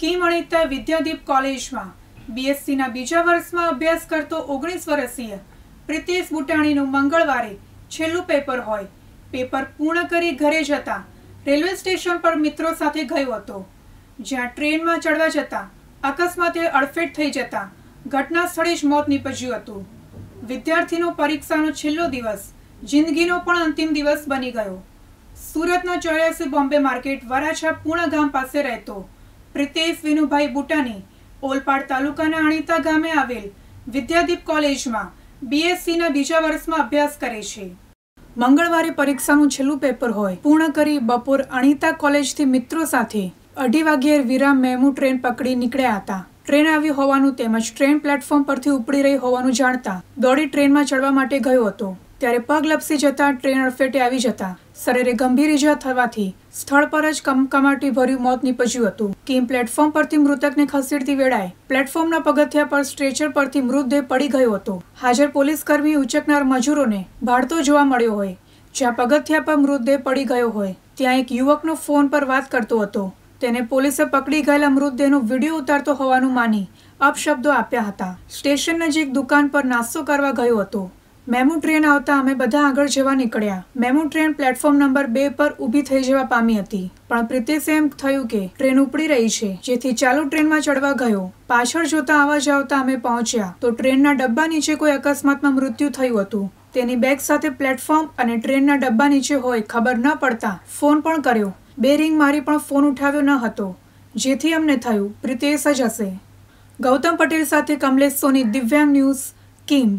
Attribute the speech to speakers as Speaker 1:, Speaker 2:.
Speaker 1: કિમણિતા વિદ્યાદીપ કોલેજમાં બીએસસીના બીજા વર્ષમાં અભ્યાસ કરતો ઓગણીસ વર્ષીય પ્રિતેશ બુટાણીનું મંગળવારે છેલ્લું પેપર હોય પેપર પૂર્ણ કરી ઘરે જતા રેલવે સ્ટેશન પર મિત્રો સાથે ગયો હતો જ્યાં ટ્રેનમાં ચડવા જતા અકસ્માતે અડફેટ થઈ જતા ઘટના સ્થળે જ મોત નીપજ્યું હતું વિદ્યાર્થીનો પરીક્ષાનો છેલ્લો દિવસ જિંદગીનો પણ અંતિમ દિવસ બની ગયો સુરતના ચોર્યાસી બોમ્બે માર્કેટ વરાછા પૂર્ણ ગામ પાસે રહેતો પ્રિતેશ વિનુભાઈ બુટાની ઓલપાડ તાલુકાના અણીતા ગામે આવેલ વિદ્યાદીપ કોલેજમાં બીએસસીના બીજા વર્ષમાં અભ્યાસ કરે છે મંગળવારે પરીક્ષાનું છેલ્લું પેપર હોય પૂર્ણ કરી બપોર અણીતા કોલેજથી મિત્રો સાથે અઢી વાગ્યે વિરામ મેમુ ટ્રેન પકડી નીકળ્યા હતા ટ્રેન આવી હોવાનું તેમજ ટ્રેન પ્લેટફોર્મ પરથી ઉપડી રહી હોવાનું જાણતા દોડી ટ્રેનમાં ચડવા માટે ગયો હતો ત્યારે પગ લપસી જતા ટ્રેન અડફેટે આવી જતા સરેરે ગંભીર ઇજા થવાથી સ્થળ પર જ કમકમાટી ભર્યું મોત નીપજ્યું હતું કિમ પ્લેટફોર્મ પરથી મૃતકને ખસેડતી વેળાએ પ્લેટફોર્મના પગથિયા પર સ્ટ્રેચર પરથી મૃતદેહ પડી ગયો હતો હાજર પોલીસ કર્મી ઉચકનાર મજૂરોને ભાડતો જોવા મળ્યો હોય જ્યાં પગથિયા પર મૃતદેહ પડી ગયો હોય ત્યાં એક યુવકનો ફોન પર વાત કરતો હતો તેને પોલીસે પકડી ગયેલા મૃતદેહનો વિડીયો ઉતારતો હોવાનું માની અપશબ્દો આપ્યા હતા સ્ટેશન નજીક દુકાન પર નાસ્તો કરવા ગયો હતો મેમુ ટ્રેન આવતા અમે બધા આગળ જવા નીકળ્યા મેમુ ટ્રેન પ્લેટફોર્મ નંબર બે પર ઊભી થઈ જવા પામી હતી પણ પ્રિતેશ એમ થયું કે ટ્રેન ઉપડી રહી છે જેથી ચાલુ ટ્રેનમાં ચડવા ગયો પાછળ જોતા અવાજ આવતા અમે પહોંચ્યા તો ટ્રેનના ડબ્બા નીચે કોઈ અકસ્માતમાં મૃત્યુ થયું હતું તેની બેગ સાથે પ્લેટફોર્મ અને ટ્રેનના ડબ્બા નીચે હોય ખબર ન પડતા ફોન પણ કર્યો બે રિંગ મારી પણ ફોન ઉઠાવ્યો ન હતો જેથી અમને થયું પ્રિતેશ જ હશે ગૌતમ પટેલ સાથે કમલેશ સોની દિવ્યાંગ ન્યૂઝ કિમ